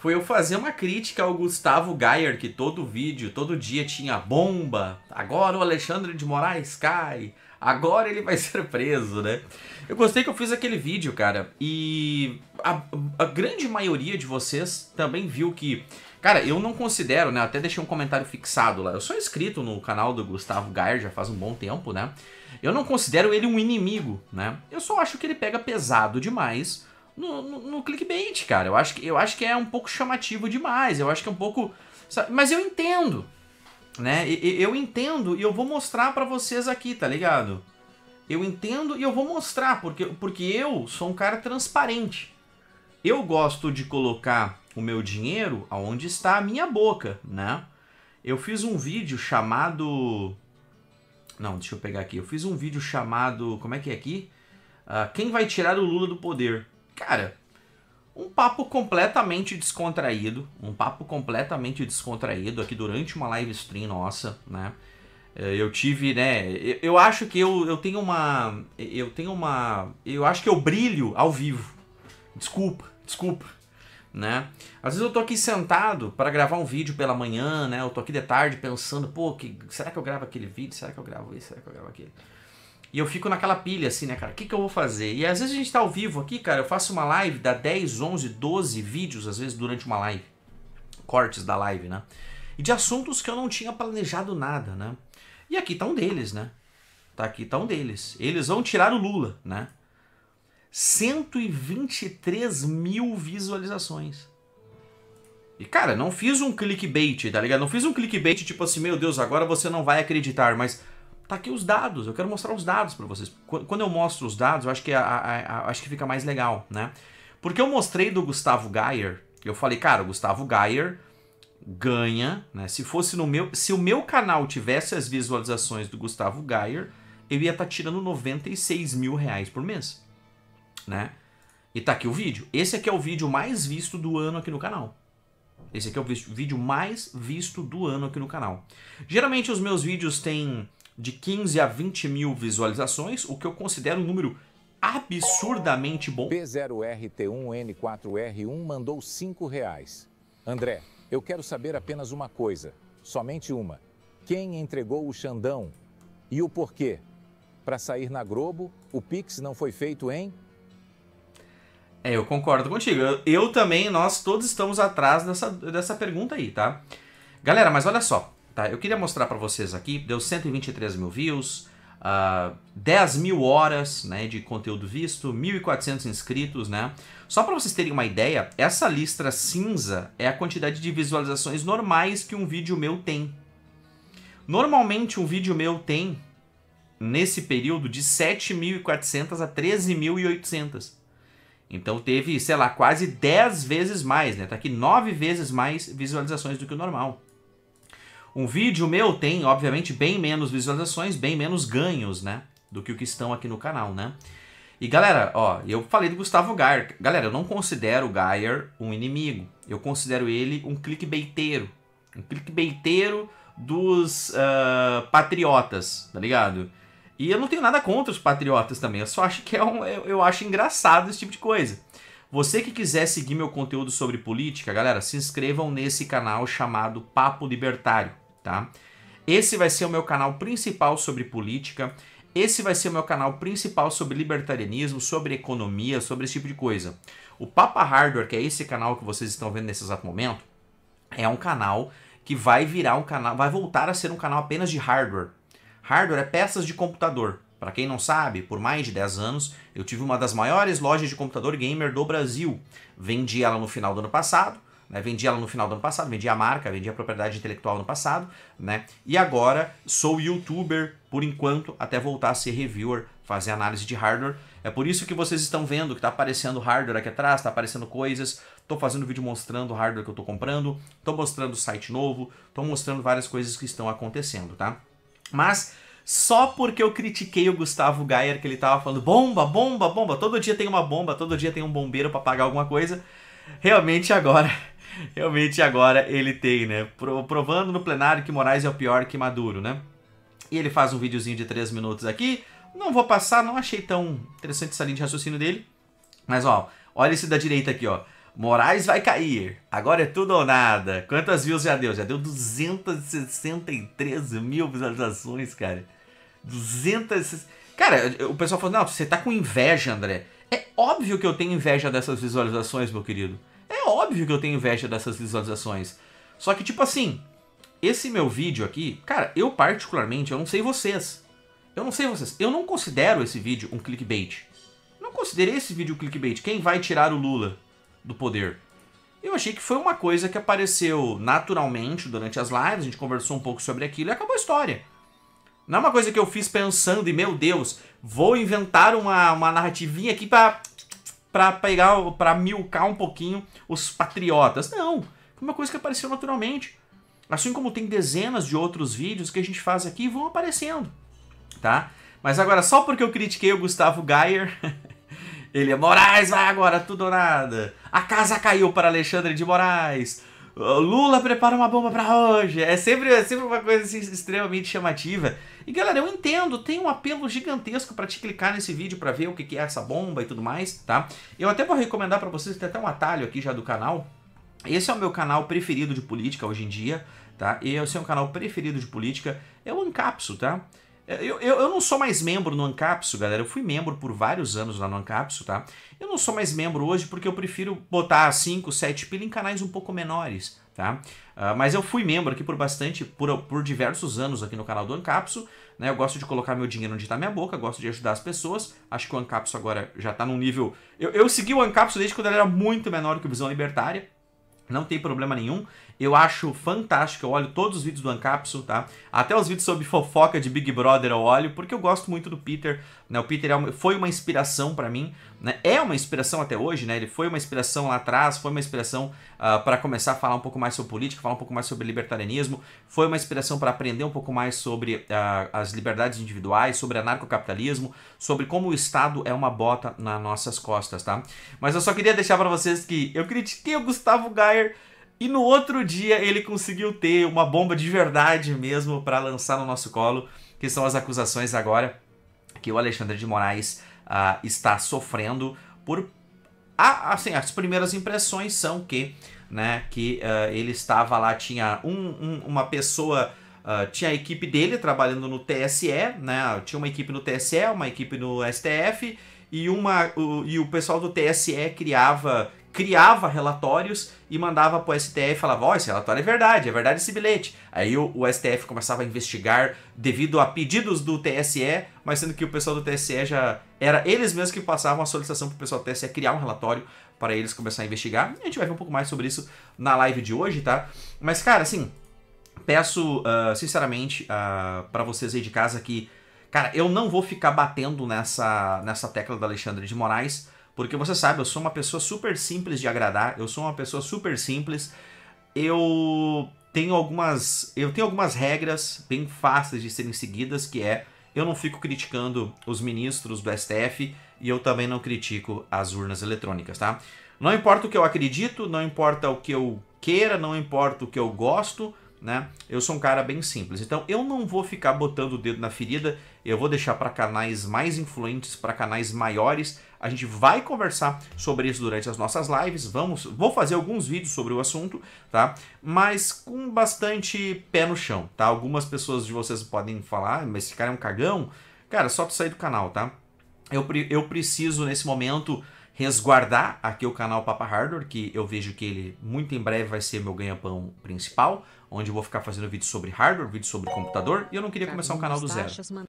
foi eu fazer uma crítica ao Gustavo Geyer, que todo vídeo, todo dia tinha bomba. Agora o Alexandre de Moraes cai. Agora ele vai ser preso, né? Eu gostei que eu fiz aquele vídeo, cara. E a, a grande maioria de vocês também viu que. Cara, eu não considero, né? Até deixei um comentário fixado lá. Eu sou inscrito no canal do Gustavo Geyer já faz um bom tempo, né? Eu não considero ele um inimigo, né? Eu só acho que ele pega pesado demais no, no, clickbait, cara. Eu acho, que, eu acho que é um pouco chamativo demais. Eu acho que é um pouco. Sabe? Mas eu entendo. Né? Eu, eu entendo e eu vou mostrar para vocês aqui, tá ligado? Eu entendo e eu vou mostrar, porque, porque eu sou um cara transparente. Eu gosto de colocar o meu dinheiro aonde está a minha boca, né? Eu fiz um vídeo chamado. Não, deixa eu pegar aqui. Eu fiz um vídeo chamado. Como é que é aqui? Uh, quem vai tirar o Lula do poder? cara, um papo completamente descontraído, um papo completamente descontraído aqui durante uma live stream nossa, né? Eh, eu tive, né? Eu, acho que eu, eu tenho uma. Eu tenho uma. Eu acho que eu brilho ao vivo. Desculpa, desculpa. Né? Às vezes eu tô aqui sentado para gravar um vídeo pela manhã, né? Eu tô aqui de tarde pensando, pô, que, será que eu gravo aquele vídeo? Será que eu gravo isso? Será que eu gravo aquele? E eu fico naquela pilha assim, né, cara? O que, que eu vou fazer? E às vezes a gente tá ao vivo aqui, cara. Eu faço uma live, dá 10, 11, 12 vídeos, às vezes, durante uma live. Cortes da live, né? E de assuntos que eu não tinha planejado nada, né? E aqui tá um deles, né? Tá aqui tá um deles. Eles vão tirar o Lula, né? 123 mil visualizações. E, cara, não fiz um clickbait, tá ligado? Não fiz um clickbait tipo assim, meu Deus, agora você não vai acreditar, mas Tá aqui os dados, eu quero mostrar os dados para vocês. Quando eu mostro os dados, eu acho que, a, a, a, acho que fica mais legal, né? Porque eu mostrei do Gustavo Geyer, eu falei, cara, o Gustavo Geyer ganha, né? Se fosse no meu, se o meu canal tivesse as visualizações do Gustavo Geyer, eu ia estar tá tirando 96 mil reais por mês, né? E tá aqui o vídeo. Esse aqui é o vídeo mais visto do ano aqui no canal. Esse aqui é o vídeo mais visto do ano aqui no canal. Geralmente os meus vídeos têm de 15 a 20 mil visualizações, o que eu considero um número absurdamente bom. P0RT1N4R1 mandou 5 reais. André, eu quero saber apenas uma coisa, somente uma. Quem entregou o Xandão e o porquê? Para sair na Globo, o Pix não foi feito em é, eu concordo contigo. Eu, eu, também, nós todos estamos atrás dessa, dessa pergunta aí, tá? Galera, mas olha só. Tá? Eu queria mostrar para vocês aqui, deu 123 mil views, uh, ah, 10 mil horas né, de conteúdo visto, 1.400 inscritos, né? Só para vocês terem uma ideia, essa listra cinza é a quantidade de visualizações normais que um vídeo meu tem. Normalmente um vídeo meu tem, nesse período, de 7.400 a 13.800. Então teve, sei lá, quase 10 vezes mais, né? Tá aqui 9 vezes mais visualizações do que o normal. Um vídeo meu tem, obviamente, bem menos visualizações, bem menos ganhos, né? Do que o que estão aqui no canal, né? E galera, ó, eu falei do Gustavo Gayer. Galera, eu não considero o Gayer um inimigo. Eu considero ele um clickbaiteiro. Um clickbaiteiro dos uh, patriotas, tá ligado? E eu não tenho nada contra os patriotas também. Eu só acho que é um. Eu, eu acho engraçado esse tipo de coisa. Você que quiser seguir meu conteúdo sobre política, galera, se inscrevam nesse canal chamado Papo Libertário tá? Esse vai ser o meu canal principal sobre política. Esse vai ser o meu canal principal sobre libertarianismo, sobre economia, sobre esse tipo de coisa. O Papa Hardware, que é esse canal que vocês estão vendo nesse exato momento, é um canal que vai virar um canal, vai voltar a ser um canal apenas de hardware. Hardware é peças de computador. Para quem não sabe, por mais de 10 anos eu tive uma das maiores lojas de computador gamer do Brasil. Vendi ela no final do ano passado né? Vendi ela no final do ano passado, vendi a marca, vendi a propriedade intelectual no passado, né? E agora sou youtuber por enquanto, até voltar a ser reviewer, fazer análise de hardware. É por isso que vocês estão vendo que está aparecendo hardware aqui atrás, está aparecendo coisas. Estou fazendo vídeo mostrando o hardware que eu estou comprando, estou mostrando o site novo, estou mostrando várias coisas que estão acontecendo, tá? Mas só porque eu critiquei o Gustavo Geyer, que ele tava falando bomba, bomba, bomba, todo dia tem uma bomba, todo dia tem um bombeiro para pagar alguma coisa. Realmente agora Realmente agora ele tem, né? Provando no plenário que Moraes é o pior que Maduro, né? E ele faz um videozinho de 3 minutos aqui. Não vou passar, não achei tão interessante essa linha de raciocínio dele. Mas, ó, olha esse da direita aqui, ó. Moraes vai cair. Agora é tudo ou nada. Quantas views já deu? Já deu 263 mil visualizações, cara. 200. Cara, o pessoal falou: não, você tá com inveja, André. É óbvio que eu tenho inveja dessas visualizações, meu querido. É óbvio que eu tenho inveja dessas visualizações. Só que, tipo assim, esse meu vídeo aqui, cara, eu particularmente, eu não sei vocês. Eu não sei vocês. Eu não considero esse vídeo um clickbait. Não considerei esse vídeo um clickbait. Quem vai tirar o Lula do poder? Eu achei que foi uma coisa que apareceu naturalmente durante as lives, a gente conversou um pouco sobre aquilo e acabou a história. Não é uma coisa que eu fiz pensando e, meu Deus, vou inventar uma, uma narrativinha aqui pra para pegar, para milcar um pouquinho os patriotas. Não, foi uma coisa que apareceu naturalmente. Assim como tem dezenas de outros vídeos que a gente faz aqui vão aparecendo, tá? Mas agora, só porque eu critiquei o Gustavo Geyer, ele é Moraes, vai agora, tudo ou nada. A casa caiu para Alexandre de Moraes. Lula prepara uma bomba para hoje. É sempre, é sempre uma coisa assim, extremamente chamativa. E galera, eu entendo, tem um apelo gigantesco para te clicar nesse vídeo para ver o que é essa bomba e tudo mais, tá? Eu até vou recomendar para vocês, tem até um atalho aqui já do canal. Esse é o meu canal preferido de política hoje em dia, tá? E esse é o canal preferido de política, é o Ancapso, tá? É, eu, eu, eu, não sou mais membro no Ancapsu, galera. Eu fui membro por vários anos lá no Ancapsu, tá? Eu não sou mais membro hoje porque eu prefiro botar 5, 7 pila em canais um pouco menores, tá? Uh, mas eu fui membro aqui por bastante, por, por diversos anos aqui no canal do Ancapsu. Né? Eu gosto de colocar meu dinheiro onde tá minha boca, gosto de ajudar as pessoas. Acho que o Ancapsu agora já está num nível... Eu, eu segui o Ancapsu desde quando ele era muito menor que o Visão Libertária, não tem problema nenhum. Eu acho fantástico. Eu olho todos os vídeos do Ancapsul, tá? Até os vídeos sobre fofoca de Big Brother eu olho, porque eu gosto muito do Peter. Né? O Peter é uma, foi uma inspiração para mim. Né? É uma inspiração até hoje, né? Ele foi uma inspiração lá atrás, foi uma inspiração uh, ah, para começar a falar um pouco mais sobre política, falar um pouco mais sobre libertarianismo, foi uma inspiração para aprender um pouco mais sobre uh, as liberdades individuais, sobre anarcocapitalismo, sobre como o Estado é uma bota nas nossas costas, tá? Mas eu só queria deixar para vocês que eu critiquei o Gustavo Gaia e no outro dia ele conseguiu ter uma bomba de verdade mesmo para lançar no nosso colo, que são as acusações agora que o Alexandre de Moraes uh, está sofrendo por ah, assim, as primeiras impressões são que, né, que uh, ele estava lá, tinha um, um, uma pessoa, uh, tinha a equipe dele trabalhando no TSE, né, tinha uma equipe no TSE, uma equipe no STF, e, uma, o, e o pessoal do TSE criava criava relatórios e mandava para o STF e falava: Ó, oh, esse relatório é verdade, é verdade esse bilhete. Aí o, o, STF começava a investigar devido a pedidos do TSE, mas sendo que o pessoal do TSE já. Era eles mesmos que passavam a solicitação para o pessoal do TSE criar um relatório para eles começar a investigar. A gente vai ver um pouco mais sobre isso na live de hoje, tá? Mas, cara, assim, peço uh, sinceramente uh, ah, para vocês aí de casa que. Cara, eu não vou ficar batendo nessa, nessa tecla do Alexandre de Moraes porque você sabe, eu sou uma pessoa super simples de agradar, eu sou uma pessoa super simples. Eu tenho algumas, eu tenho algumas regras bem fáceis de serem seguidas, que é eu não fico criticando os ministros do STF e eu também não critico as urnas eletrônicas, tá? Não importa o que eu acredito, não importa o que eu queira, não importa o que eu gosto, né? Eu sou um cara bem simples. Então eu não vou ficar botando o dedo na ferida, eu vou deixar para canais mais influentes, para canais maiores. A gente vai conversar sobre isso durante as nossas lives. Vamos, vou fazer alguns vídeos sobre o assunto, tá? Mas com bastante pé no chão, tá? Algumas pessoas de vocês podem falar, ah, mas esse cara é um cagão. Cara, é só tu sair do canal, tá? Eu, eu preciso nesse momento resguardar aqui o canal Papa Hardware, que eu vejo que ele muito em breve vai ser meu ganha-pão principal, onde eu vou ficar fazendo vídeos sobre hardware, vídeos sobre computador, e eu não queria começar um canal do zero.